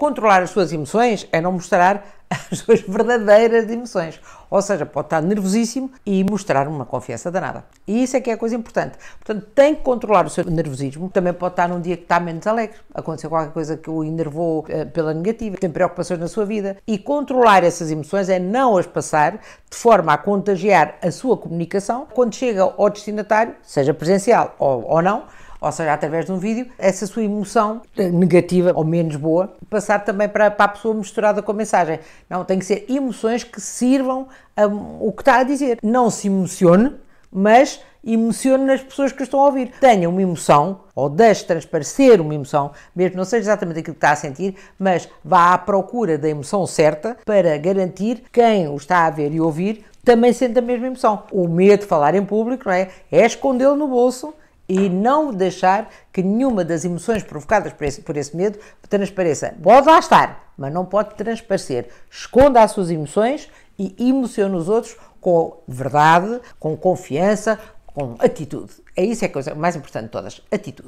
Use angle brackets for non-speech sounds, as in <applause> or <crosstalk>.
Controlar as suas emoções é não mostrar <laughs> as suas verdadeiras emoções. Ou seja, pode estar nervosíssimo e mostrar uma confiança danada. E isso é que é a coisa importante. Portanto, tem que controlar o seu nervosismo. Também pode estar num dia que está menos alegre. Aconteceu qualquer coisa que o enervou eh, pela negativa. Tem preocupações na sua vida. E controlar essas emoções é não as passar de forma a contagiar a sua comunicação. Quando chega ao destinatário, seja presencial ou, ou não, ou seja, através de um vídeo, essa sua emoção eh, negativa ou menos boa, passar também para, para a pessoa misturada com a mensagem. Não, tem que ser emoções que sirvam a, o que está a dizer. Não se emocione, mas emocione nas pessoas que estão a ouvir. Tenha uma emoção, ou deixe transparecer uma emoção, mesmo não seja exatamente aquilo que está a sentir, mas vá à procura da emoção certa para garantir quem o está a ver e ouvir também sente a mesma emoção. O medo de falar em público, não é? É escondê-lo no bolso e não deixar que nenhuma das emoções provocadas por esse, por esse medo transpareça. Pode lá estar, mas não pode transparecer. Esconda as suas emoções e emocione os outros com verdade, com confiança, com atitude. É isso é a coisa mais importante de todas, atitude.